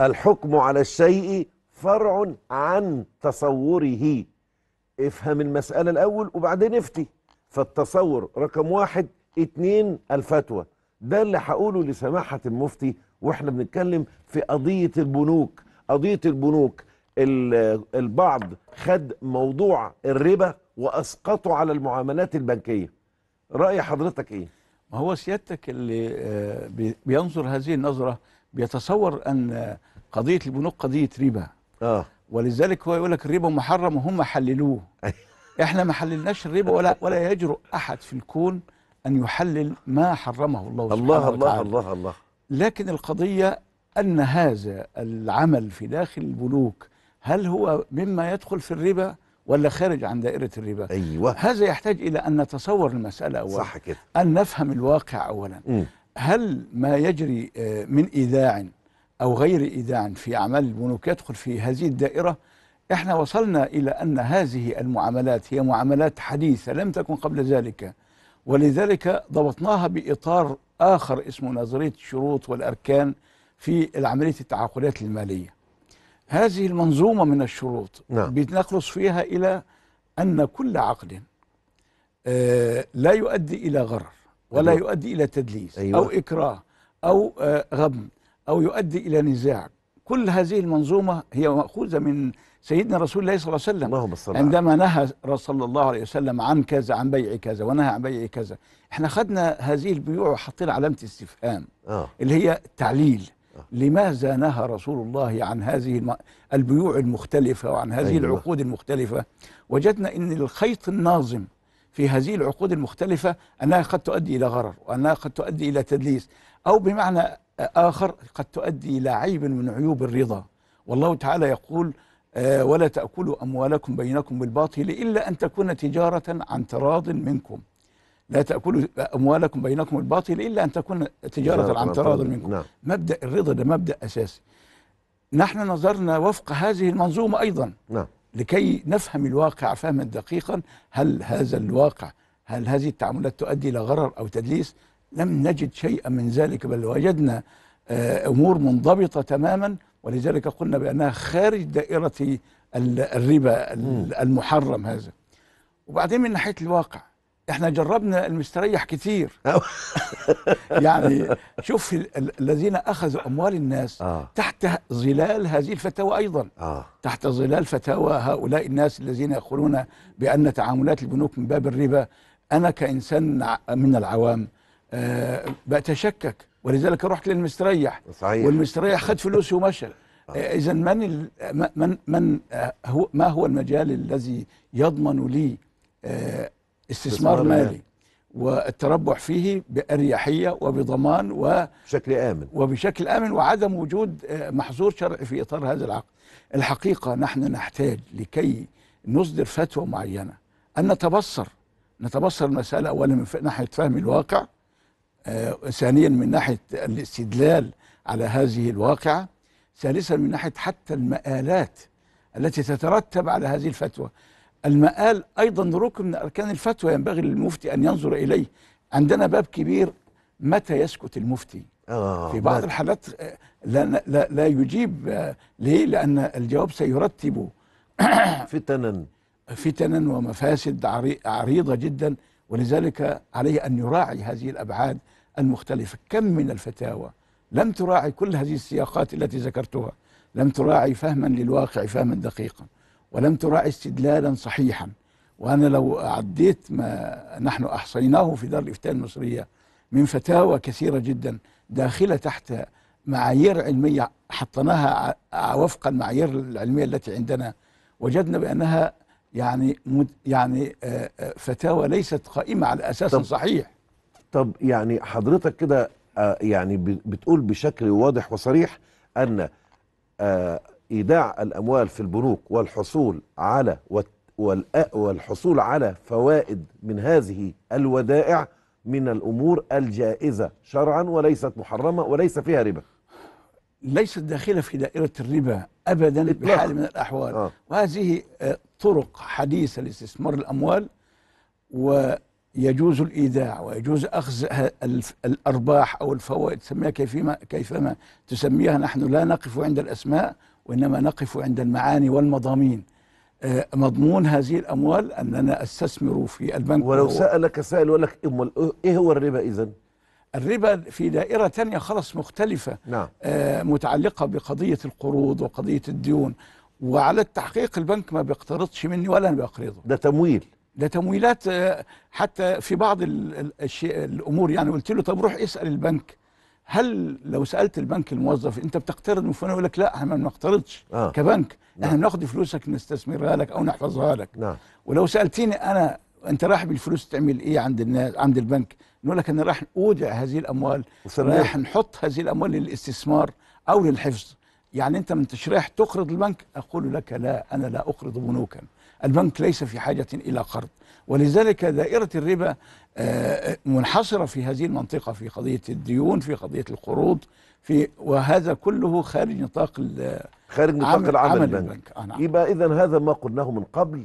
الحكم على الشيء فرع عن تصوره افهم المسألة الأول وبعدين افتي فالتصور رقم واحد اتنين الفتوى ده اللي هقوله لسماحة المفتي واحنا بنتكلم في قضية البنوك قضية البنوك البعض خد موضوع الربا وأسقطه على المعاملات البنكية رأي حضرتك ايه؟ ما هو سيادتك اللي آه، بينظر هذه النظرة بيتصور ان قضيه البنوك قضيه ربا اه ولذلك هو يقول لك الربا محرم وهم حللوه احنا ما حللناش الربا ولا ولا يجرؤ احد في الكون ان يحلل ما حرمه الله سبحانه الله وتعالى الله الله الله لكن القضيه ان هذا العمل في داخل البنوك هل هو مما يدخل في الربا ولا خارج عن دائرة الربا أيوة. هذا يحتاج إلى أن نتصور المسألة أولا صح كده. أن نفهم الواقع أولا م. هل ما يجري آه، من إذاع أو غير إذاع في أعمال البنوك يدخل في هذه الدائرة احنا وصلنا إلى أن هذه المعاملات هي معاملات حديثة لم تكن قبل ذلك ولذلك ضبطناها بإطار آخر اسمه نظرية الشروط والأركان في العملية التعاقدات المالية هذه المنظومة من الشروط نعم. بنخلص فيها إلى أن كل عقد آه، لا يؤدي إلى غرر ولا يؤدي إلى تدليس أيوة. أو إكراه أو آه، غبن أو يؤدي إلى نزاع كل هذه المنظومة هي مأخوذة من سيدنا رسول الله صلى الله عليه وسلم اللهم صل عندما نهى صلى الله عليه وسلم عن كذا عن بيع كذا ونهى عن بيع كذا احنا خدنا هذه البيوع وحطينا علامة استفهام آه. اللي هي تعليل آه. لماذا نهى رسول الله عن هذه البيوع المختلفة وعن هذه أيوة. العقود المختلفة وجدنا ان الخيط الناظم في هذه العقود المختلفة أنها قد تؤدي إلى غرر وأنها قد تؤدي إلى تدليس أو بمعنى آخر قد تؤدي إلى عيب من عيوب الرضا والله تعالى يقول آه، ولا تأكلوا أموالكم بينكم بالباطل إلا أن تكون تجارة عن تراض منكم لا تأكلوا أموالكم بينكم بالباطل إلا أن تكون تجارة عن تراض منكم نعم. مبدأ الرضا ده مبدأ أساسي نحن نظرنا وفق هذه المنظومة أيضا نعم لكي نفهم الواقع فهما دقيقا هل هذا الواقع هل هذه التعاملات تؤدي إلى غرر أو تدليس لم نجد شيئا من ذلك بل وجدنا آه، أمور منضبطة تماما ولذلك قلنا بأنها خارج دائرة الربا المحرم هذا وبعدين من ناحية الواقع احنا جربنا المستريح كتير يعني شوف الذين اخذوا اموال الناس آه. تحت ظلال هذه الفتاوى ايضا آه. تحت ظلال فتاوى هؤلاء الناس الذين يقولون بان تعاملات البنوك من باب الربا انا كانسان من العوام آه بتشكك ولذلك رحت للمستريح صحيح. والمستريح خد فلوسه ومشى آه. آه، اذا من من من آه، هو ما هو المجال الذي يضمن لي استثمار مالي والتربح فيه بأريحية وبضمان و بشكل آمن وبشكل آمن وعدم وجود آه، محظور شرعي في إطار هذا العقد الحقيقة نحن نحتاج لكي نصدر فتوى معينة أن نتبصر نتبصر المسألة أولا من ناحية فهم الواقع آه، ثانيا من ناحية الاستدلال على هذه الواقعة ثالثا من ناحية حتى المآلات التي تترتب على هذه الفتوى المقال أيضا ركن من أركان الفتوى ينبغي للمفتي أن ينظر إليه عندنا باب كبير متى يسكت المفتي آه في بعض الحالات آه، لا, لا, لا يجيب آه، ليه لأن الجواب سيرتب فتنا فتنا ومفاسد عريضة جدا ولذلك عليه أن يراعي هذه الأبعاد المختلفة كم من الفتاوى لم تراعي كل هذه السياقات التي ذكرتها لم تراعي فهما للواقع فهما دقيقا ولم تراعي استدلالا صحيحا وأنا لو عديت ما نحن أحصيناه في دار الإفتاء المصرية من فتاوى كثيرة جدا داخلة تحت معايير علمية حطيناها وفق المعايير العلمية التي عندنا وجدنا بأنها يعني يعني فتاوى ليست قائمة على أساس طب صحيح طب يعني حضرتك كده يعني بتقول بشكل واضح وصريح أن ايداع الاموال في البنوك والحصول على والحصول على فوائد من هذه الودائع من الامور الجائزه شرعا وليست محرمه وليس فيها ربا ليست داخله في دائره الربا ابدا بحال من الاحوال آه. وهذه آه، طرق حديثه لاستثمار الاموال ويجوز الايداع ويجوز اخذ الارباح او الفوائد سميها كيفما كيفما تسميها نحن لا نقف عند الاسماء وإنما نقف عند المعاني والمضامين آه، مضمون هذه الأموال أننا أستثمر في البنك ولو سألك سائل ولك لك إيه, إيه هو الربا إذا؟ الربا في دائرة تانية خلص مختلفة نعم. آه، متعلقة بقضية القروض وقضية الديون وعلى التحقيق البنك ما بيقترضش مني ولا أنا بقرضه ده تمويل ده تمويلات آه، حتى في بعض الامور يعني قلت له طب روح اسال البنك هل لو سالت البنك الموظف انت بتقترض من فلان يقول لك لا احنا ما بنقترضش آه. كبنك نعم. احنا بناخد فلوسك نستثمرها لك او نحفظها لك نعم. ولو سالتيني انا انت رايح بالفلوس تعمل ايه عند الناس عند البنك نقول لك انا رايح اودع هذه الاموال رايح نحط هذه الاموال للاستثمار او للحفظ يعني انت من تشريح تقرض البنك اقول لك لا انا لا اقرض بنوكا البنك ليس في حاجة إلى قرض ولذلك دائرة الربا آه، آه، منحصرة في هذه المنطقة في قضية الديون في قضية القروض في وهذا كله خارج نطاق خارج نطاق العمل, العمل البنك, البنك. آه، نعم. يبقى إذا هذا ما قلناه من قبل